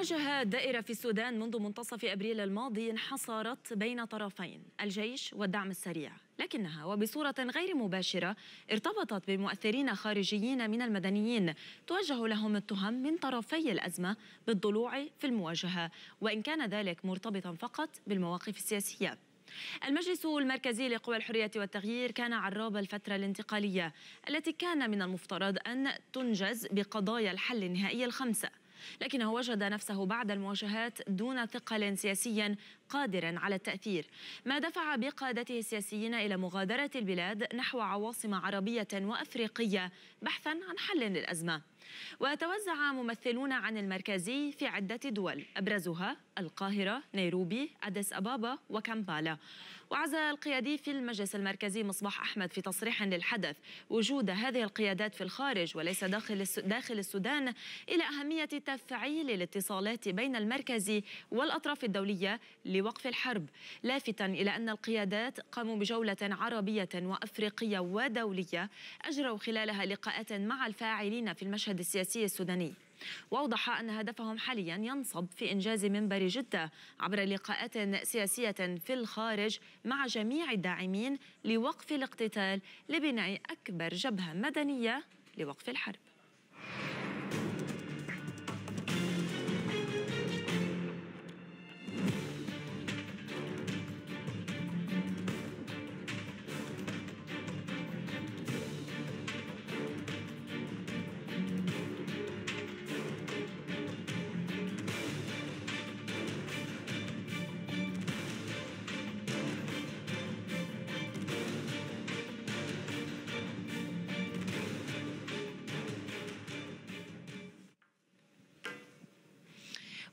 مواجهة دائرة في السودان منذ منتصف أبريل الماضي انحصرت بين طرفين الجيش والدعم السريع لكنها وبصورة غير مباشرة ارتبطت بمؤثرين خارجيين من المدنيين توجه لهم التهم من طرفي الأزمة بالضلوع في المواجهة وإن كان ذلك مرتبطا فقط بالمواقف السياسية المجلس المركزي لقوى الحرية والتغيير كان عراب الفترة الانتقالية التي كان من المفترض أن تنجز بقضايا الحل النهائي الخمسة لكنه وجد نفسه بعد المواجهات دون ثقل سياسيا قادرا على التأثير ما دفع بقادته السياسيين إلى مغادرة البلاد نحو عواصم عربية وأفريقية بحثا عن حل للأزمة وتوزع ممثلون عن المركزي في عدة دول أبرزها القاهرة، نيروبي، أديس أبابا وكامبالا وعزى القيادي في المجلس المركزي مصباح أحمد في تصريح للحدث وجود هذه القيادات في الخارج وليس داخل داخل السودان إلى أهمية تفعيل الاتصالات بين المركزي والأطراف الدولية لوقف الحرب لافتا إلى أن القيادات قاموا بجولة عربية وأفريقية ودولية أجروا خلالها لقاءات مع الفاعلين في المشهد السياسي السوداني واوضح ان هدفهم حاليا ينصب في انجاز منبر جده عبر لقاءات سياسيه في الخارج مع جميع الداعمين لوقف الاقتتال لبناء اكبر جبهه مدنيه لوقف الحرب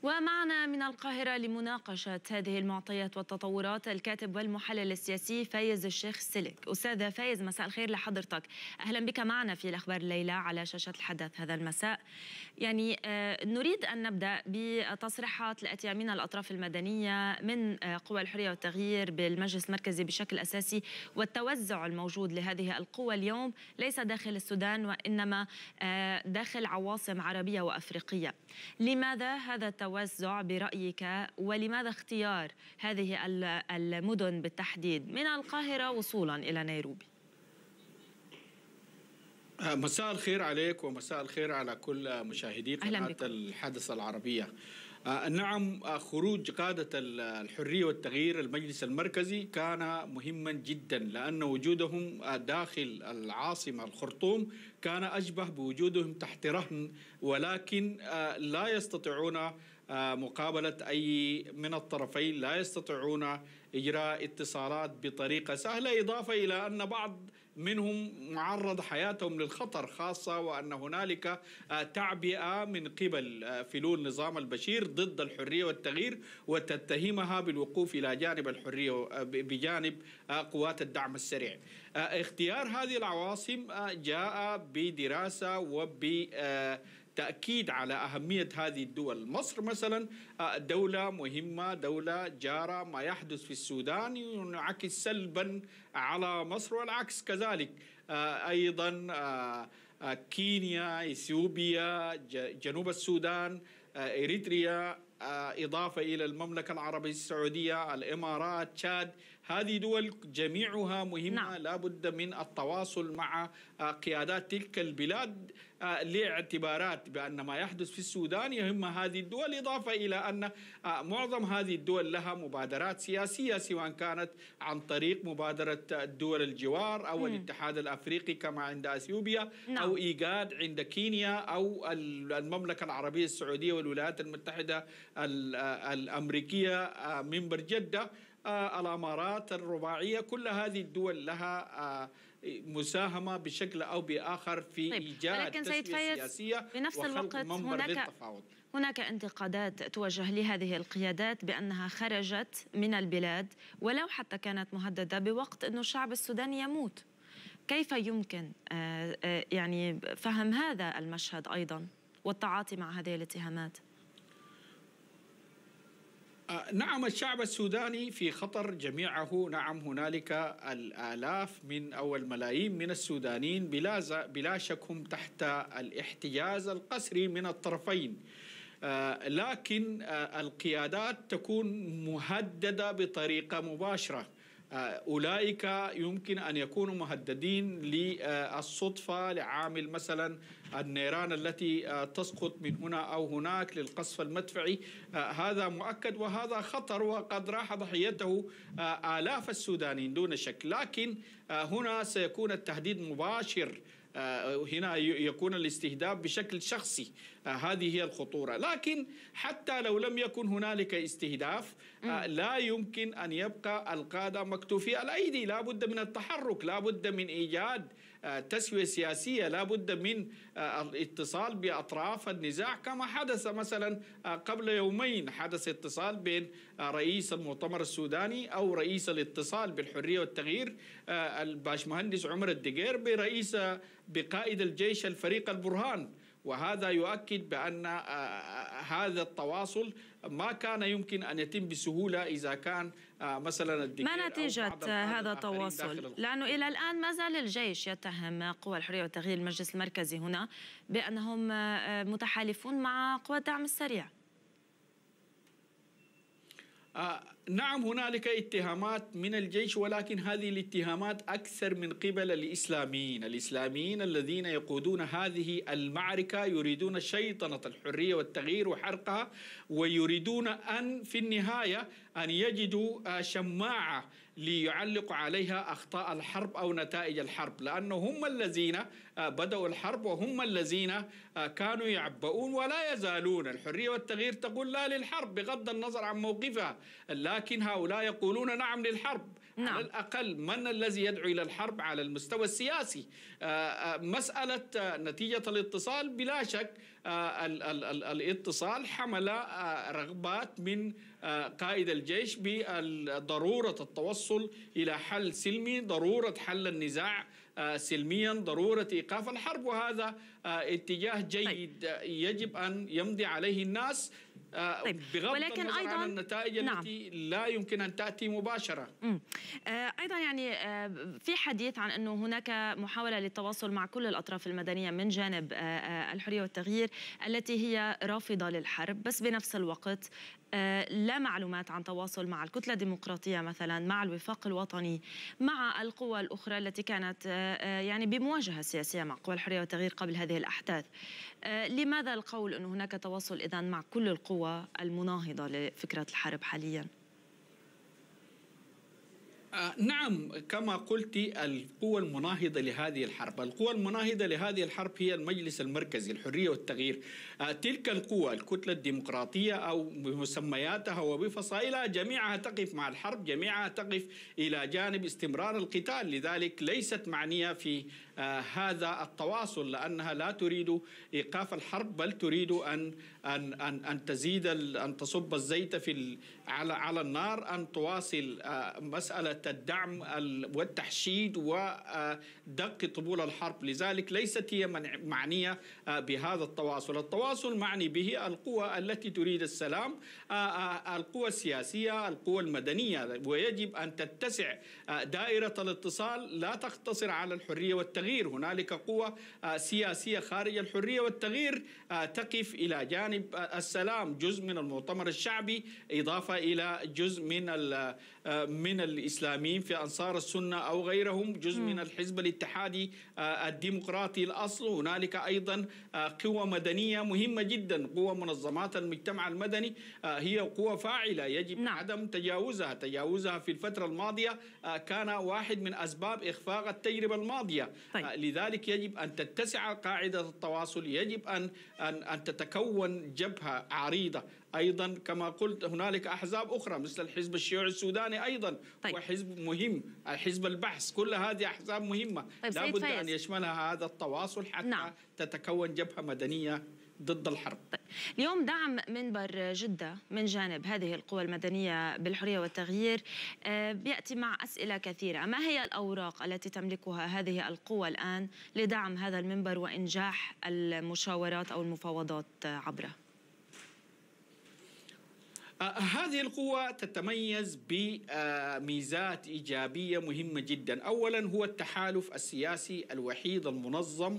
ومعنا من القاهرة لمناقشة هذه المعطيات والتطورات الكاتب والمحلل السياسي فايز الشيخ سلك أستاذ فايز مساء الخير لحضرتك أهلا بك معنا في الأخبار الليلة على شاشة الحدث هذا المساء يعني آه، نريد أن نبدأ بتصريحات الأتية من الأطراف المدنية من آه، قوى الحرية والتغيير بالمجلس المركزي بشكل أساسي والتوزع الموجود لهذه القوى اليوم ليس داخل السودان وإنما آه، داخل عواصم عربية وأفريقية لماذا هذا التوزع التوزع برأيك ولماذا اختيار هذه المدن بالتحديد من القاهرة وصولا إلى نيروبي مساء الخير عليك ومساء الخير على كل مشاهدي قناة الحدث العربية آه، نعم آه، خروج قادة الحرية والتغيير المجلس المركزي كان مهما جدا لأن وجودهم آه، داخل العاصمة الخرطوم كان أشبه بوجودهم تحت رهن ولكن لا يستطيعون آه، مقابلة أي من الطرفين لا يستطيعون إجراء اتصالات بطريقة سهلة إضافة إلى أن بعض منهم معرض حياتهم للخطر خاصة وأن هنالك آه، تعبئة من قبل آه، فلول نظام البشير ضد الحرية والتغيير وتتهمها بالوقوف إلى جانب الحرية بجانب قوات الدعم السريع اختيار هذه العواصم جاء بدراسة وب تأكيد على أهمية هذه الدول مصر مثلا آه، دولة مهمة دولة جارة ما يحدث في السودان ينعكس سلبا على مصر والعكس كذلك آه، أيضا آه، كينيا إثيوبيا جنوب السودان إريتريا إضافة إلى المملكة العربية السعودية الإمارات تشاد هذه دول جميعها مهمة نعم. لا بد من التواصل مع آه، قيادات تلك البلاد آه، لاعتبارات بأن ما يحدث في السودان يهم هذه الدول إضافة إلى أن آه، معظم هذه الدول لها مبادرات سياسية سواء كانت عن طريق مبادرة الدول الجوار أو م. الاتحاد الأفريقي كما عند أثيوبيا نعم. أو إيجاد عند كينيا أو المملكة العربية السعودية والولايات المتحدة الأمريكية منبر جدة آه، الامارات الرباعيه كل هذه الدول لها آه، مساهمه بشكل او باخر في طيب. ايجاد ولكن سيد سياسيه بنفس الوقت هناك للتفاوض. هناك انتقادات توجه لهذه القيادات بانها خرجت من البلاد ولو حتى كانت مهدده بوقت انه الشعب السوداني يموت كيف يمكن آه، يعني فهم هذا المشهد ايضا والتعاطي مع هذه الاتهامات آه، نعم الشعب السوداني في خطر جميعه نعم هنالك الآلاف من أو الملايين من السودانيين بلا, بلا شك هم تحت الاحتجاز القسري من الطرفين آه، لكن آه، القيادات تكون مهددة بطريقة مباشرة آه، أولئك يمكن أن يكونوا مهددين للصدفة لعامل مثلا النيران التي آه، تسقط من هنا أو هناك للقصف المدفعي آه، هذا مؤكد وهذا خطر وقد راح ضحيته آلاف السودانيين دون شك لكن هنا سيكون التهديد مباشر آه، هنا يكون الاستهداف بشكل شخصي آه، هذه هي الخطورة لكن حتى لو لم يكن هنالك استهداف آه، لا يمكن أن يبقى القادة مكتوفي الأيدي لا بد من التحرك لا بد من إيجاد تسوية سياسية لا بد من الاتصال بأطراف النزاع كما حدث مثلا قبل يومين حدث اتصال بين رئيس المؤتمر السوداني أو رئيس الاتصال بالحرية والتغيير الباشمهندس عمر الدقير برئيس بقائد الجيش الفريق البرهان وهذا يؤكد بأن آه، آه، هذا التواصل ما كان يمكن أن يتم بسهولة إذا كان آه، مثلا الدكتور ما نتيجة هذا التواصل؟ لأنه إلى الآن ما زال الجيش يتهم قوى الحرية والتغيير المجلس المركزي هنا بأنهم متحالفون مع قوى الدعم السريع آه، نعم هنالك اتهامات من الجيش ولكن هذه الاتهامات اكثر من قبل الاسلاميين، الاسلاميين الذين يقودون هذه المعركه يريدون شيطنه الحريه والتغيير وحرقها ويريدون ان في النهايه ان يجدوا آه، شماعه ليعلقوا عليها أخطاء الحرب أو نتائج الحرب لأنه هم الذين آه، بدأوا الحرب وهم الذين آه، كانوا يعبؤون ولا يزالون الحرية والتغيير تقول لا للحرب بغض النظر عن موقفها لكن هؤلاء يقولون نعم للحرب نعم. على الأقل من الذي يدعو إلى الحرب على المستوى السياسي آه، آه، مسألة آه، نتيجة الاتصال بلا شك الاتصال حمل رغبات من قائد الجيش بضرورة التوصل إلى حل سلمي ضرورة حل النزاع سلميا ضرورة إيقاف الحرب وهذا اتجاه طيب. جيد يجب أن يمضي عليه الناس طيب. آه، بغض ولكن النظر أيضا عن النتائج نعم. التي لا يمكن أن تأتي مباشرة آه أيضا يعني آه في حديث عن أنه هناك محاولة للتواصل مع كل الأطراف المدنية من جانب آه, آه، الحرية والتغيير التي هي رافضة للحرب بس بنفس الوقت آه، لا معلومات عن تواصل مع الكتلة الديمقراطية مثلا مع الوفاق الوطني مع القوى الأخرى التي كانت يعني بمواجهة سياسية مع قوى الحرية والتغيير قبل هذه الأحداث لماذا القول أن هناك تواصل إذا مع كل القوى القوى المناهضة لفكرة الحرب حالياً؟ آه، نعم كما قلت القوى المناهضة لهذه الحرب القوى المناهضة لهذه الحرب هي المجلس المركزي الحرية والتغيير آه، تلك القوى الكتلة الديمقراطية أو بمسمياتها وبفصائلها جميعها تقف مع الحرب جميعها تقف إلى جانب استمرار القتال لذلك ليست معنية في آه، هذا التواصل لأنها لا تريد إيقاف الحرب بل تريد أن أن أن, أن تزيد أن تصب الزيت في على على النار أن تواصل آه، مسألة الدعم والتحشيد ودق آه، طبول الحرب لذلك ليست هي معنية بهذا التواصل التواصل معني به القوى التي تريد السلام القوى السياسية القوى المدنية ويجب أن تتسع دائرة الاتصال لا تقتصر على الحرية والتغيير التغيير هنالك قوة آه، سياسية خارج الحرية والتغيير آه، تقف إلى جانب آه، السلام جزء من المؤتمر الشعبي إضافة إلى جزء من من الإسلاميين في أنصار السنة أو غيرهم جزء من الحزب الاتحادي الديمقراطي الأصل هنالك أيضا قوى مدنية مهمة جدا قوى منظمات المجتمع المدني هي قوى فاعلة يجب نعم. عدم تجاوزها تجاوزها في الفترة الماضية كان واحد من أسباب إخفاق التجربة الماضية طيب. آه، لذلك يجب أن تتسع قاعدة التواصل يجب أن, أن, أن تتكون جبهة عريضة أيضا كما قلت هنالك أحزاب أخرى مثل الحزب الشيوعي السوداني أيضا طيب. وحزب مهم الحزب البحث كل هذه أحزاب مهمة طيب لا بد أن يشملها هذا التواصل حتى نعم. تتكون جبهة مدنية ضد الحرب طيب. اليوم دعم منبر جدة من جانب هذه القوى المدنية بالحرية والتغيير آه، بيأتي مع أسئلة كثيرة ما هي الأوراق التي تملكها هذه القوى الآن لدعم هذا المنبر وإنجاح المشاورات أو المفاوضات عبره هذه القوة تتميز بميزات إيجابية مهمة جدا أولا هو التحالف السياسي الوحيد المنظم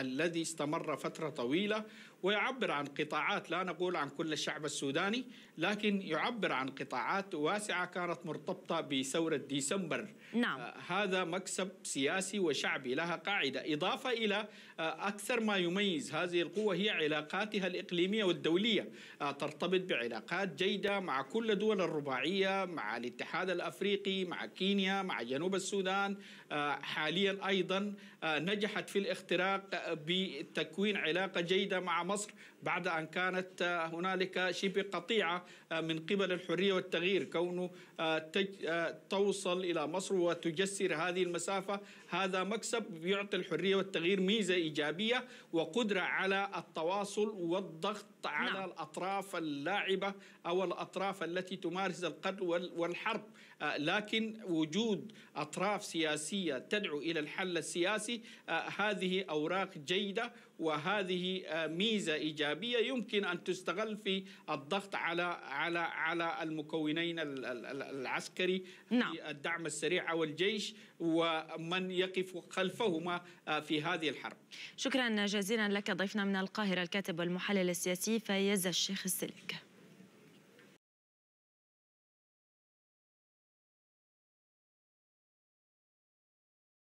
الذي استمر فترة طويلة ويعبر عن قطاعات لا نقول عن كل الشعب السوداني لكن يعبر عن قطاعات واسعة كانت مرتبطة بثورة ديسمبر نعم. هذا مكسب سياسي وشعبي لها قاعدة إضافة إلى أكثر ما يميز هذه القوة هي علاقاتها الإقليمية والدولية ترتبط بعلاقات علاقات جيدة مع كل دول الرباعية مع الاتحاد الأفريقي مع كينيا مع جنوب السودان آه، حاليا أيضا آه، نجحت في الاختراق آه، بتكوين علاقة جيدة مع مصر بعد أن كانت آه، هنالك شبه قطيعة آه، من قبل الحرية والتغيير كونه آه، توصل إلى مصر وتجسر هذه المسافة هذا مكسب يعطي الحرية والتغيير ميزة إيجابية وقدرة على التواصل والضغط على نعم. الأطراف اللاعبة أو الأطراف التي تمارس القتل والحرب آه، لكن وجود أطراف سياسية تدعو إلى الحل السياسي آه، هذه أوراق جيدة وهذه آه، ميزة إيجابية يمكن أن تستغل في الضغط على على على المكونين العسكري نعم. الدعم السريع والجيش ومن يقف خلفهما في هذه الحرب شكرا جزيلا لك ضيفنا من القاهرة الكاتب والمحلل السياسي فيز الشيخ السلك